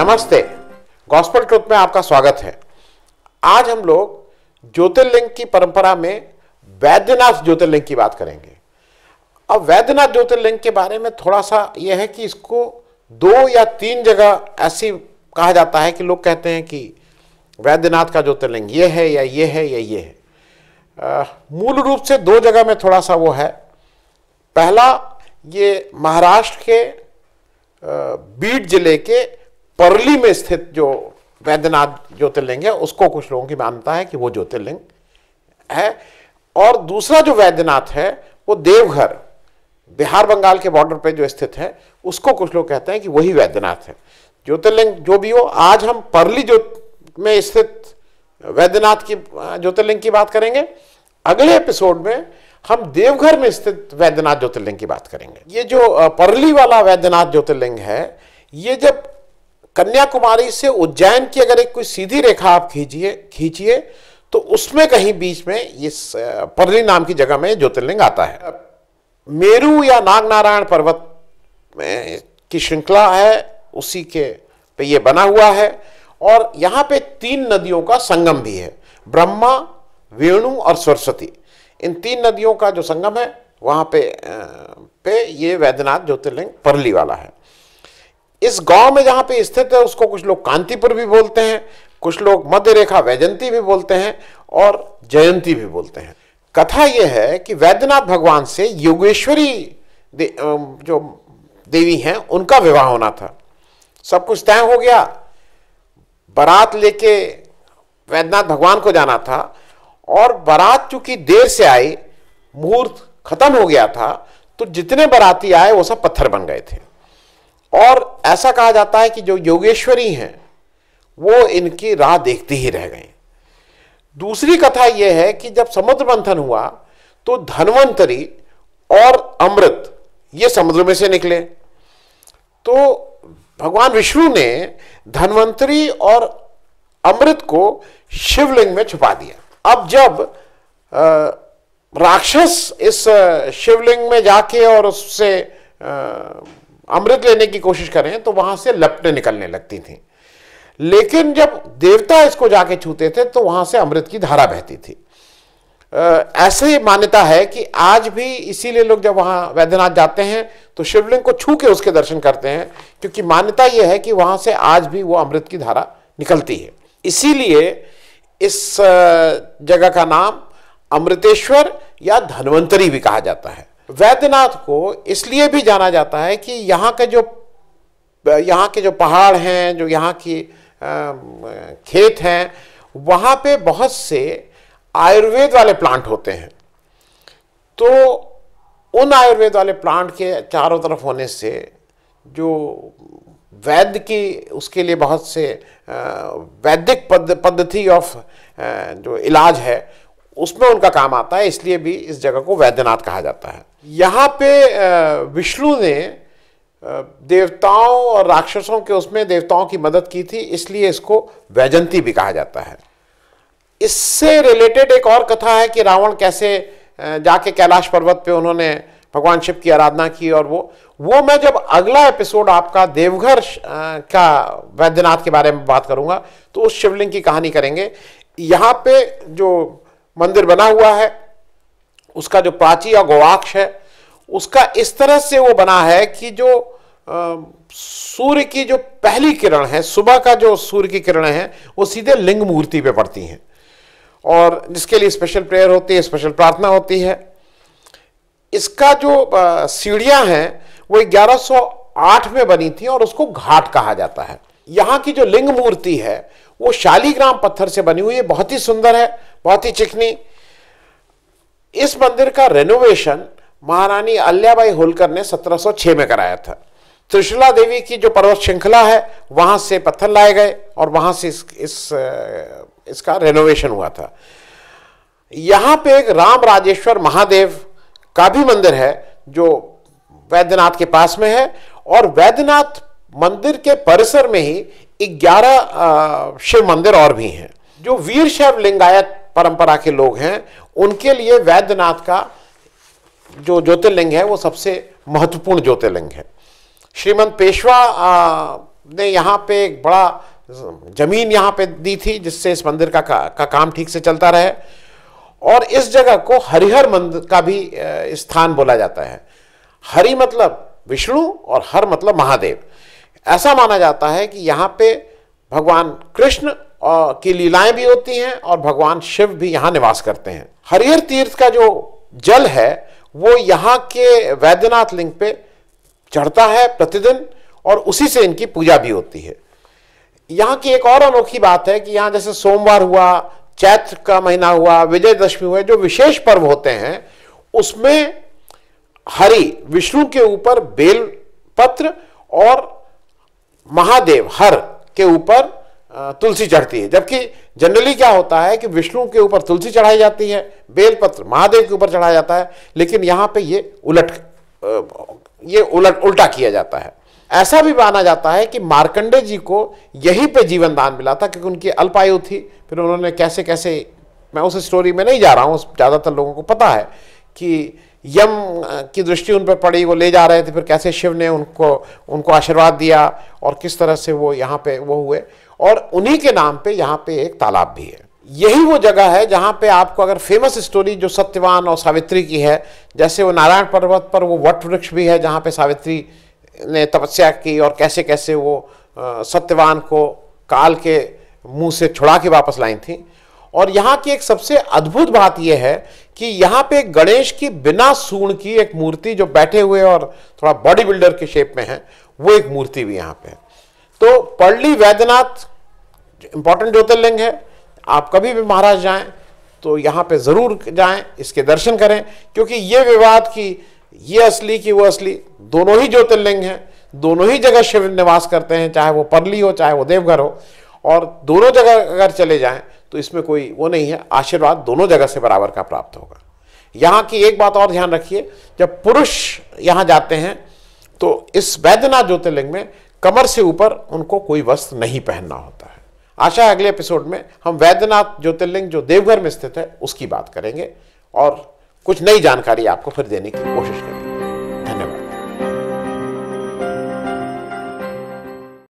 नमस्ते gospel truth में आपका स्वागत है आज हम लोग ज्योतिर्लिंग की परंपरा में वैद्यनाथ ज्योतिर्लिंग की बात करेंगे अब वैद्यनाथ ज्योतिर्लिंग के बारे में थोड़ा सा यह है कि इसको दो या तीन जगह ऐसी कहा जाता है कि लोग कहते हैं कि वैद्यनाथ का ज्योतिर्लिंग ये है या ये है या ये है मूल रूप से दो जगह में थोड़ा सा वो है पहला ये महाराष्ट्र के बीड जिले के परली में स्थित जो वैद्यनाथ ज्योतिर्लिंग है उसको कुछ लोगों की मान्यता है कि वो ज्योतिर्लिंग है और दूसरा जो वैद्यनाथ है वो देवघर बिहार बंगाल के बॉर्डर पे जो स्थित है उसको कुछ लोग कहते हैं कि वही वैद्यनाथ है ज्योतिर्लिंग जो भी हो आज हम परली जो में स्थित वैद्यनाथ की ज्योतिर्लिंग की बात करेंगे अगले एपिसोड में हम देवघर में स्थित वैद्यनाथ ज्योतिर्लिंग की बात करेंगे ये जो परली वाला वैद्यनाथ ज्योतिर्लिंग है ये जब कन्याकुमारी से उज्जैन की अगर एक कोई सीधी रेखा आप खींचिए खींचिए तो उसमें कहीं बीच में ये परली नाम की जगह में ज्योतिर्लिंग आता है मेरू या नाग नारायण पर्वत में की श्रृंखला है उसी के पे ये बना हुआ है और यहाँ पे तीन नदियों का संगम भी है ब्रह्मा वेणु और सरस्वती इन तीन नदियों का जो संगम है वहाँ पे पे ये वैद्यनाथ ज्योतिर्लिंग परली वाला है इस गांव में जहां पे स्थित है उसको कुछ लोग कांतिपुर भी बोलते हैं कुछ लोग मध्य रेखा वैजंती भी बोलते हैं और जयंती भी बोलते हैं कथा यह है कि वैद्यनाथ भगवान से योगेश्वरी दे, जो देवी हैं उनका विवाह होना था सब कुछ तय हो गया बारात लेके वैद्यनाथ भगवान को जाना था और बारात चूंकि देर से आई मुहूर्त खत्म हो गया था तो जितने बाराती आए वो सब पत्थर बन गए थे और ऐसा कहा जाता है कि जो योगेश्वरी हैं वो इनकी राह देखते ही रह गए दूसरी कथा यह है कि जब समुद्र मंथन हुआ तो धनवंतरी और अमृत ये समुद्र में से निकले तो भगवान विष्णु ने धनवंतरी और अमृत को शिवलिंग में छुपा दिया अब जब राक्षस इस शिवलिंग में जाके और उससे अमृत लेने की कोशिश करें तो वहां से लपटें निकलने लगती थी लेकिन जब देवता इसको जाके छूते थे तो वहां से अमृत की धारा बहती थी ऐसे ही मान्यता है कि आज भी इसीलिए लोग जब वहां वैद्यनाथ जाते हैं तो शिवलिंग को छू के उसके दर्शन करते हैं क्योंकि मान्यता यह है कि वहां से आज भी वो अमृत की धारा निकलती है इसीलिए इस जगह का नाम अमृतेश्वर या धनवंतरी भी कहा जाता है वैद्यनाथ को इसलिए भी जाना जाता है कि यहाँ के जो यहाँ के जो पहाड़ हैं जो यहाँ की खेत हैं वहाँ पे बहुत से आयुर्वेद वाले प्लांट होते हैं तो उन आयुर्वेद वाले प्लांट के चारों तरफ होने से जो वैद्य की उसके लिए बहुत से वैदिक पद्धति ऑफ जो इलाज है उसमें उनका काम आता है इसलिए भी इस जगह को वैद्यनाथ कहा जाता है यहाँ पे विष्णु ने देवताओं और राक्षसों के उसमें देवताओं की मदद की थी इसलिए इसको वैजंती भी कहा जाता है इससे रिलेटेड एक और कथा है कि रावण कैसे जाके कैलाश पर्वत पे उन्होंने भगवान शिव की आराधना की और वो वो मैं जब अगला एपिसोड आपका देवघर का वैद्यनाथ के बारे में बात करूंगा तो उस शिवलिंग की कहानी करेंगे यहाँ पे जो मंदिर बना हुआ है उसका जो प्राची या गोवाक्ष है उसका इस तरह से वो बना है कि जो सूर्य की जो पहली किरण है सुबह का जो सूर्य की किरण है वो सीधे लिंग मूर्ति पे पड़ती हैं और जिसके लिए स्पेशल प्रेयर होती है स्पेशल प्रार्थना होती है इसका जो सीढ़ियां हैं वो 1108 में बनी थी और उसको घाट कहा जाता है यहाँ की जो लिंग मूर्ति है वो शालीग्राम पत्थर से बनी हुई है बहुत ही सुंदर है बहुत ही चिकनी इस मंदिर का रेनोवेशन महारानी अल्याबाई होलकर ने 1706 में कराया था त्रिशूला देवी की जो पर्वत श्रृंखला है वहां से पत्थर लाए गए और वहां से इस, इस इसका रेनोवेशन हुआ था यहां पे एक राम राजेश्वर महादेव का भी मंदिर है जो वैद्यनाथ के पास में है और वैद्यनाथ मंदिर के परिसर में ही 11 शिव मंदिर और भी हैं जो वीर शैव लिंगायत परंपरा के लोग हैं उनके लिए वैद्यनाथ का जो ज्योतिर्लिंग है वो सबसे महत्वपूर्ण ज्योतिर्लिंग है श्रीमंत पेशवा ने यहाँ पे एक बड़ा जमीन यहाँ पे दी थी जिससे इस मंदिर का, का, का काम ठीक से चलता रहे और इस जगह को हरिहर मंदिर का भी स्थान बोला जाता है हरि मतलब विष्णु और हर मतलब महादेव ऐसा माना जाता है कि यहाँ पे भगवान कृष्ण की लीलाएं भी होती हैं और भगवान शिव भी यहाँ निवास करते हैं हरिहर तीर्थ का जो जल है वो यहाँ के वैद्यनाथ लिंग पे चढ़ता है प्रतिदिन और उसी से इनकी पूजा भी होती है यहाँ की एक और अनोखी बात है कि यहाँ जैसे सोमवार हुआ चैत्र का महीना हुआ विजयदशमी हुआ जो विशेष पर्व होते हैं उसमें हरि विष्णु के ऊपर बेल पत्र और महादेव हर के ऊपर तुलसी चढ़ती है जबकि जनरली क्या होता है कि विष्णु के ऊपर तुलसी चढ़ाई जाती है बेलपत्र महादेव के ऊपर चढ़ाया जाता है लेकिन यहाँ पे ये उलट ये उलट उल्टा किया जाता है ऐसा भी माना जाता है कि मार्कंडे जी को यहीं पे जीवन दान मिला था क्योंकि उनकी अल्पायु थी फिर उन्होंने कैसे कैसे मैं उस स्टोरी में नहीं जा रहा हूँ ज़्यादातर लोगों को पता है कि यम की दृष्टि उन पर पड़ी वो ले जा रहे थे फिर कैसे शिव ने उनको उनको आशीर्वाद दिया और किस तरह से वो यहाँ पे वो हुए और उन्हीं के नाम पे यहाँ पे एक तालाब भी है यही वो जगह है जहाँ पे आपको अगर फेमस स्टोरी जो सत्यवान और सावित्री की है जैसे वो नारायण पर्वत पर वो वट वृक्ष भी है जहाँ पे सावित्री ने तपस्या की और कैसे कैसे वो सत्यवान को काल के मुंह से छुड़ा के वापस लाई थी और यहाँ की एक सबसे अद्भुत बात यह है कि यहाँ पे गणेश की बिना सूण की एक मूर्ति जो बैठे हुए और थोड़ा बॉडी बिल्डर के शेप में है वो एक मूर्ति भी यहाँ पे है तो पर्ली वैद्यनाथ इंपॉर्टेंट ज्योतिर्लिंग है आप कभी भी महाराज जाएं तो यहाँ पे ज़रूर जाएं इसके दर्शन करें क्योंकि ये विवाद कि ये असली कि वो असली दोनों ही ज्योतिर्लिंग हैं दोनों ही जगह शिव निवास करते हैं चाहे वो पर्ली हो चाहे वो देवघर हो और दोनों जगह अगर चले जाएं तो इसमें कोई वो नहीं है आशीर्वाद दोनों जगह से बराबर का प्राप्त होगा यहाँ की एक बात और ध्यान रखिए जब पुरुष यहाँ जाते हैं तो इस वैद्यनाथ ज्योतिर्लिंग में कमर से ऊपर उनको कोई वस्त्र नहीं पहनना होता है आशा है अगले एपिसोड में हम वैद्यनाथ ज्योतिर्लिंग जो देवघर में स्थित है उसकी बात करेंगे और कुछ नई जानकारी आपको फिर देने की कोशिश करेंगे